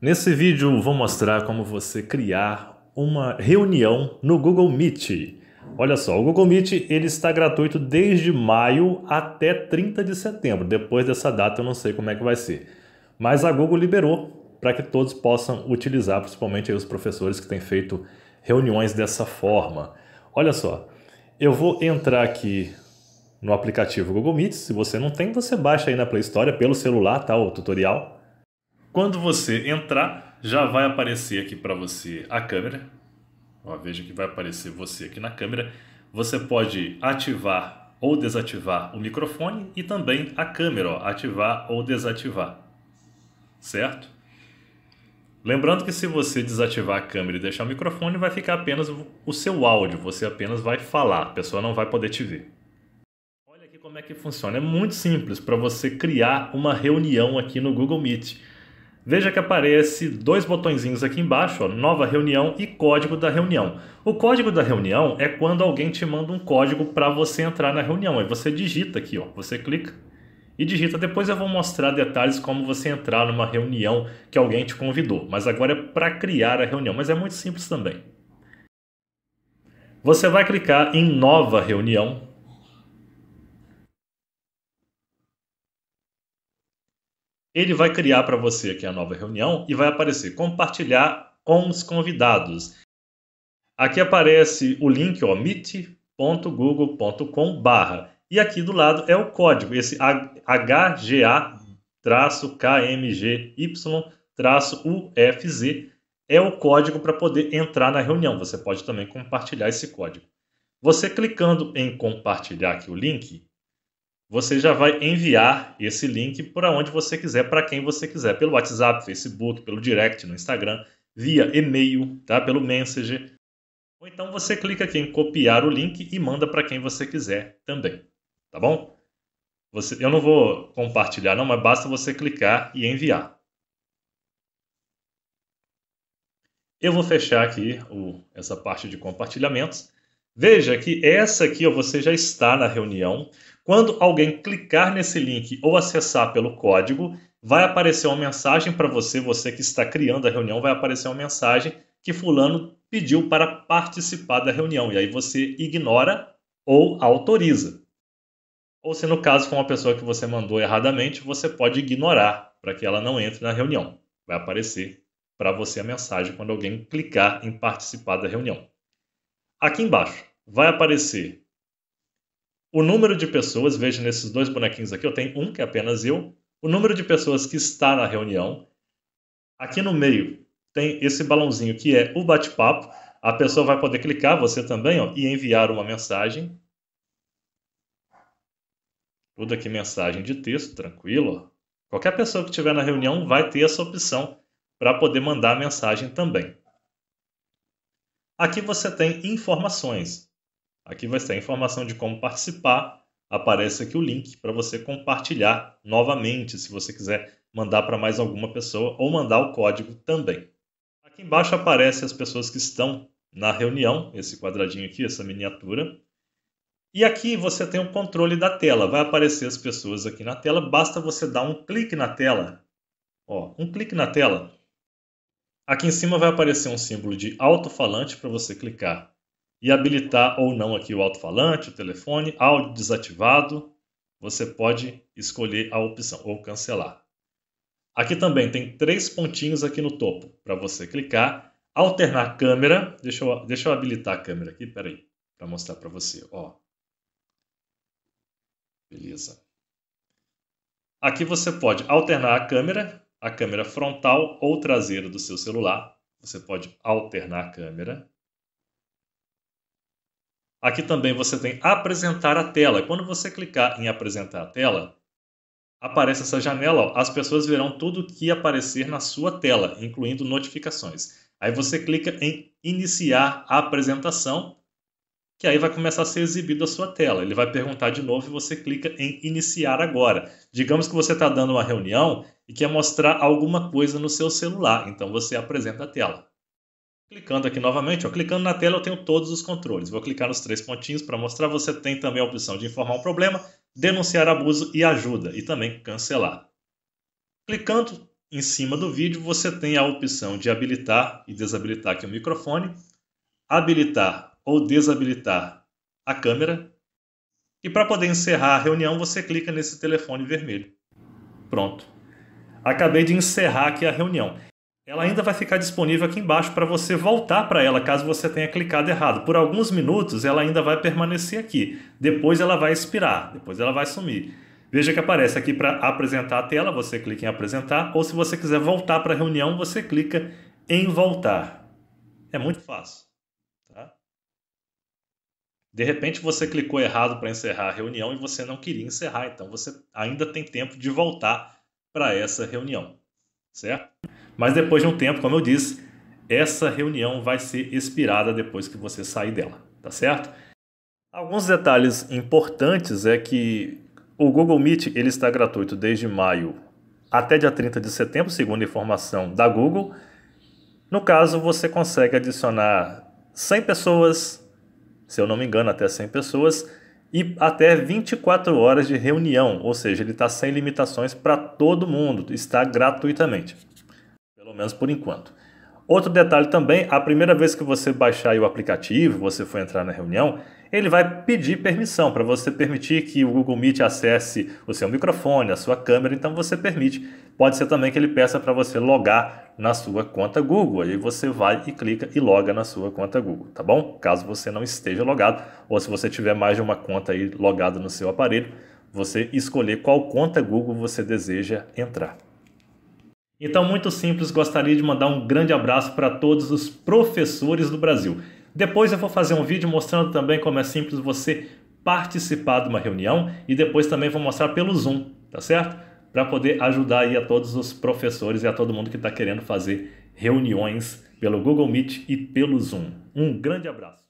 Nesse vídeo vou mostrar como você criar uma reunião no Google Meet. Olha só, o Google Meet ele está gratuito desde maio até 30 de setembro. Depois dessa data eu não sei como é que vai ser. Mas a Google liberou para que todos possam utilizar, principalmente os professores que têm feito reuniões dessa forma. Olha só, eu vou entrar aqui no aplicativo Google Meet. Se você não tem, você baixa aí na Play Store pelo celular, tá? O tutorial quando você entrar, já vai aparecer aqui para você a câmera. Ó, veja que vai aparecer você aqui na câmera. Você pode ativar ou desativar o microfone e também a câmera, ó, ativar ou desativar. Certo? Lembrando que se você desativar a câmera e deixar o microfone, vai ficar apenas o seu áudio, você apenas vai falar, a pessoa não vai poder te ver. Olha aqui como é que funciona, é muito simples para você criar uma reunião aqui no Google Meet. Veja que aparece dois botõezinhos aqui embaixo, ó, nova reunião e código da reunião. O código da reunião é quando alguém te manda um código para você entrar na reunião. Aí você digita aqui, ó, você clica e digita. Depois eu vou mostrar detalhes como você entrar numa reunião que alguém te convidou, mas agora é para criar a reunião, mas é muito simples também. Você vai clicar em nova reunião Ele vai criar para você aqui a nova reunião e vai aparecer compartilhar com os convidados. Aqui aparece o link meet.google.com/barra e aqui do lado é o código, esse HGA-KMGY-UFZ é o código para poder entrar na reunião. Você pode também compartilhar esse código. Você clicando em compartilhar aqui o link, você já vai enviar esse link para onde você quiser, para quem você quiser, pelo WhatsApp, Facebook, pelo direct, no Instagram, via e-mail, tá? pelo Messenger. Ou então você clica aqui em copiar o link e manda para quem você quiser também, tá bom? Você, eu não vou compartilhar não, mas basta você clicar e enviar. Eu vou fechar aqui o, essa parte de compartilhamentos. Veja que essa aqui ó, você já está na reunião, quando alguém clicar nesse link ou acessar pelo código, vai aparecer uma mensagem para você, você que está criando a reunião, vai aparecer uma mensagem que fulano pediu para participar da reunião. E aí você ignora ou autoriza. Ou se no caso for uma pessoa que você mandou erradamente, você pode ignorar para que ela não entre na reunião. Vai aparecer para você a mensagem quando alguém clicar em participar da reunião. Aqui embaixo vai aparecer o número de pessoas, veja nesses dois bonequinhos aqui, eu tenho um que é apenas eu, o número de pessoas que está na reunião. Aqui no meio tem esse balãozinho que é o bate-papo. A pessoa vai poder clicar, você também, ó, e enviar uma mensagem. Tudo aqui mensagem de texto, tranquilo. Qualquer pessoa que estiver na reunião vai ter essa opção para poder mandar a mensagem também. Aqui você tem informações. Aqui vai estar a informação de como participar. Aparece aqui o link para você compartilhar novamente, se você quiser mandar para mais alguma pessoa ou mandar o código também. Aqui embaixo aparece as pessoas que estão na reunião, esse quadradinho aqui, essa miniatura. E aqui você tem o controle da tela. Vai aparecer as pessoas aqui na tela. Basta você dar um clique na tela. Ó, um clique na tela. Aqui em cima vai aparecer um símbolo de alto-falante para você clicar e habilitar ou não aqui o alto-falante, o telefone, áudio desativado, você pode escolher a opção ou cancelar. Aqui também tem três pontinhos aqui no topo para você clicar, alternar câmera, deixa eu, deixa eu habilitar a câmera aqui, peraí, para mostrar para você, ó. Beleza. Aqui você pode alternar a câmera, a câmera frontal ou traseira do seu celular. Você pode alternar a câmera. Aqui também você tem apresentar a tela. Quando você clicar em apresentar a tela, aparece essa janela. Ó. As pessoas verão tudo o que aparecer na sua tela, incluindo notificações. Aí você clica em iniciar a apresentação, que aí vai começar a ser exibido a sua tela. Ele vai perguntar de novo e você clica em iniciar agora. Digamos que você está dando uma reunião e quer mostrar alguma coisa no seu celular, então você apresenta a tela. Clicando aqui novamente, ó, clicando na tela eu tenho todos os controles. Vou clicar nos três pontinhos para mostrar. Você tem também a opção de informar um problema, denunciar abuso e ajuda, e também cancelar. Clicando em cima do vídeo, você tem a opção de habilitar e desabilitar aqui o microfone, habilitar ou desabilitar a câmera, e para poder encerrar a reunião, você clica nesse telefone vermelho. Pronto. Acabei de encerrar aqui a reunião. Ela ainda vai ficar disponível aqui embaixo para você voltar para ela caso você tenha clicado errado. Por alguns minutos ela ainda vai permanecer aqui. Depois ela vai expirar, depois ela vai sumir. Veja que aparece aqui para apresentar a tela, você clica em apresentar, ou se você quiser voltar para a reunião, você clica em voltar. É muito fácil. Tá? De repente você clicou errado para encerrar a reunião e você não queria encerrar, então você ainda tem tempo de voltar para essa reunião, certo? Mas depois de um tempo, como eu disse, essa reunião vai ser expirada depois que você sair dela, tá certo? Alguns detalhes importantes é que o Google Meet ele está gratuito desde maio até dia 30 de setembro, segundo a informação da Google. No caso, você consegue adicionar 100 pessoas, se eu não me engano, até 100 pessoas, e até 24 horas de reunião, ou seja, ele está sem limitações para todo mundo, está gratuitamente menos por enquanto. Outro detalhe também, a primeira vez que você baixar o aplicativo, você for entrar na reunião, ele vai pedir permissão para você permitir que o Google Meet acesse o seu microfone, a sua câmera, então você permite. Pode ser também que ele peça para você logar na sua conta Google, aí você vai e clica e loga na sua conta Google, tá bom? Caso você não esteja logado ou se você tiver mais de uma conta aí logada no seu aparelho, você escolher qual conta Google você deseja entrar. Então, muito simples, gostaria de mandar um grande abraço para todos os professores do Brasil. Depois eu vou fazer um vídeo mostrando também como é simples você participar de uma reunião e depois também vou mostrar pelo Zoom, tá certo? Para poder ajudar aí a todos os professores e a todo mundo que está querendo fazer reuniões pelo Google Meet e pelo Zoom. Um grande abraço!